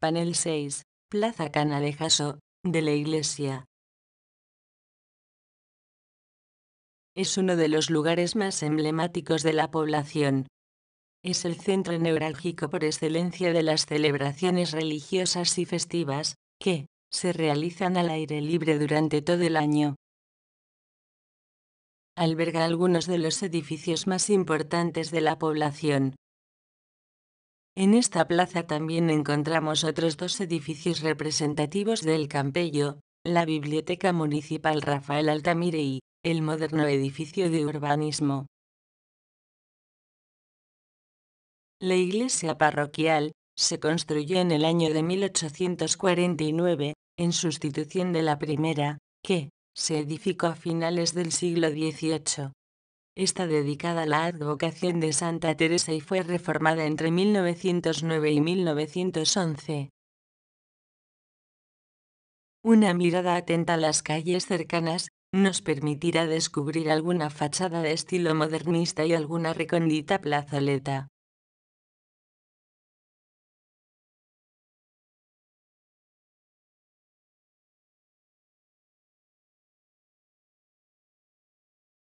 Panel 6, Plaza Canalejaso, de la Iglesia. Es uno de los lugares más emblemáticos de la población. Es el centro neurálgico por excelencia de las celebraciones religiosas y festivas, que, se realizan al aire libre durante todo el año. Alberga algunos de los edificios más importantes de la población, en esta plaza también encontramos otros dos edificios representativos del Campello, la Biblioteca Municipal Rafael Altamire y, el moderno edificio de urbanismo. La iglesia parroquial, se construyó en el año de 1849, en sustitución de la primera, que, se edificó a finales del siglo XVIII está dedicada a la advocación de Santa Teresa y fue reformada entre 1909 y 1911. Una mirada atenta a las calles cercanas, nos permitirá descubrir alguna fachada de estilo modernista y alguna recóndita plazoleta.